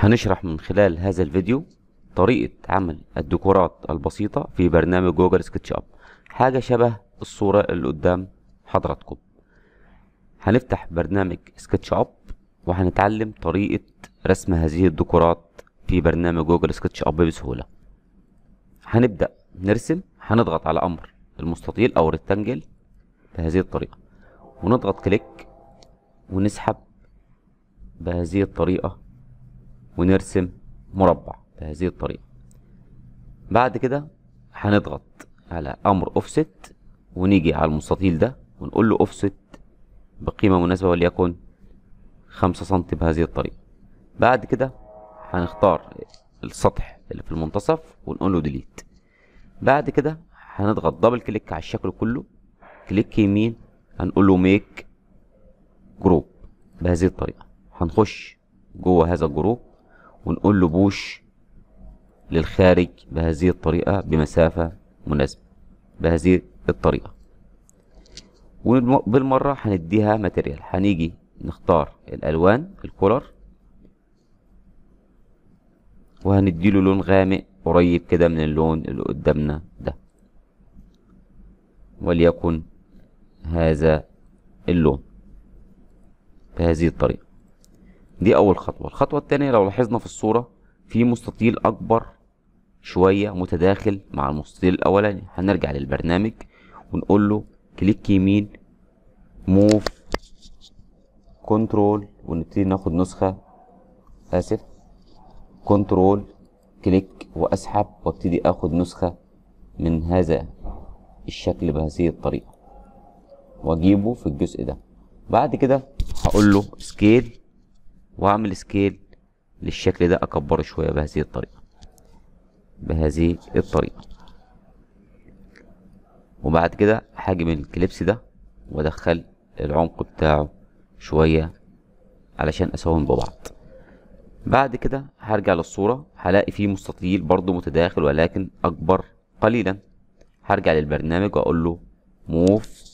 هنشرح من خلال هذا الفيديو طريقة عمل الديكورات البسيطة في برنامج جوجل سكتش اب حاجة شبه الصورة اللي قدام حضراتكم هنفتح برنامج سكتش اب وهنتعلم طريقة رسم هذه الديكورات في برنامج جوجل سكتش اب بسهولة هنبدأ نرسم هنضغط على أمر المستطيل أو ريكتانجل بهذه الطريقة ونضغط كليك ونسحب بهذه الطريقة ونرسم مربع بهذه الطريقة بعد كده هنضغط على امر اوفست ونيجي على المستطيل ده ونقول له اوفست بقيمة مناسبة وليكن خمسة سنتي بهذه الطريقة بعد كده هنختار السطح اللي في المنتصف ونقول له ديليت بعد كده هنضغط دبل كليك على الشكل كله كليك يمين هنقول له ميك جروب بهذه الطريقة هنخش جوه هذا الجروب ونقول له بوش للخارج بهذه الطريقة بمسافة مناسبة بهذه الطريقة وبالمرة هنديها ماتريال هنيجي نختار الألوان الكولر وهنديله لون غامق قريب كده من اللون اللي قدامنا ده وليكن هذا اللون بهذه الطريقة دي اول خطوه الخطوه التانية لو لاحظنا في الصوره في مستطيل اكبر شويه متداخل مع المستطيل الاولاني هنرجع للبرنامج ونقول له كليك يمين موف كنترول ونبتدي ناخد نسخه اسف كنترول كليك واسحب وابتدي اخد نسخه من هذا الشكل بهذه الطريقه واجيبه في الجزء ده بعد كده هقول له سكيل واعمل سكيل للشكل ده اكبره شوية بهذه الطريقة بهذه الطريقة وبعد كده هاجم الكليبس ده وادخل العمق بتاعه شوية علشان اساوم ببعض بعد كده هرجع للصورة هلاقي فيه مستطيل برضو متداخل ولكن اكبر قليلا هرجع للبرنامج واقول له موف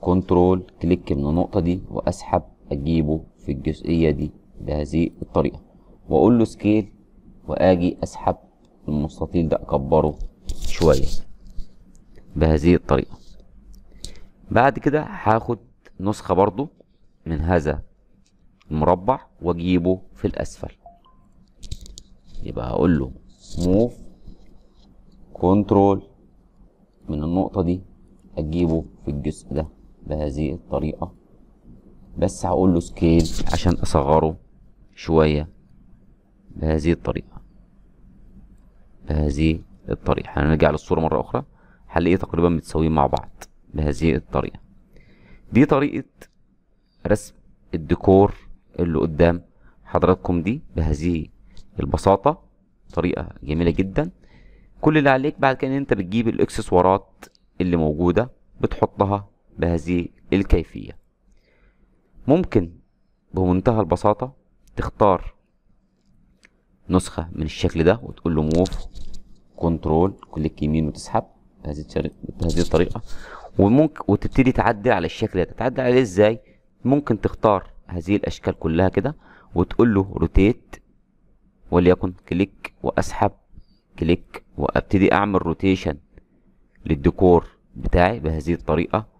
كنترول كليك من النقطة دي واسحب اجيبه في الجزئية دي بهذه الطريقة وأقول له سكيل وأجي أسحب المستطيل ده أكبره شوية بهذه الطريقة بعد كده هاخد نسخة برضو من هذا المربع واجيبه في الأسفل يبقى هقول له موف كنترول من النقطة دي أجيبه في الجزء ده بهذه الطريقة بس هقول له سكيل عشان اصغره شوية بهذه الطريقة بهذه الطريقة هنرجع للصورة مرة أخرى هنلاقيه تقريبا متساويين مع بعض بهذه الطريقة دي طريقة رسم الديكور اللي قدام حضراتكم دي بهذه البساطة طريقة جميلة جدا كل اللي عليك بعد كده ان انت بتجيب الاكسسوارات اللي موجودة بتحطها بهذه الكيفية ممكن بمنتهى البساطة تختار نسخة من الشكل ده وتقول له موف كنترول كليك يمين وتسحب بهذه الطريقة وممكن وتبتدي تعدل على الشكل ده تتعدل عليه ازاي ممكن تختار هذه الاشكال كلها كده وتقول له روتيت وليكن كليك واسحب كليك وابتدي اعمل روتيشن للديكور بتاعي بهذه الطريقه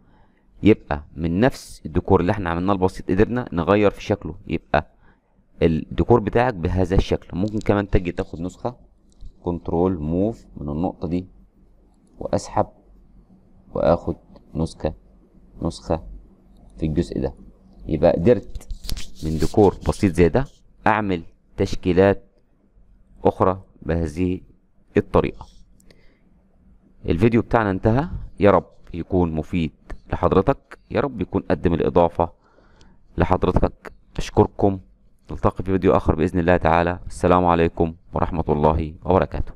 يبقى من نفس الديكور اللي احنا عملناه البسيط قدرنا نغير في شكله يبقى الديكور بتاعك بهذا الشكل ممكن كمان تجي تاخد نسخه كنترول موف من النقطه دي واسحب واخد نسخه نسخه في الجزء ده يبقى قدرت من ديكور بسيط زي ده اعمل تشكيلات اخرى بهذه الطريقه الفيديو بتاعنا انتهى يا رب يكون مفيد لحضرتك يا رب يكون قدم الإضافة لحضرتك أشكركم نلتقي في فيديو آخر بإذن الله تعالى السلام عليكم ورحمة الله وبركاته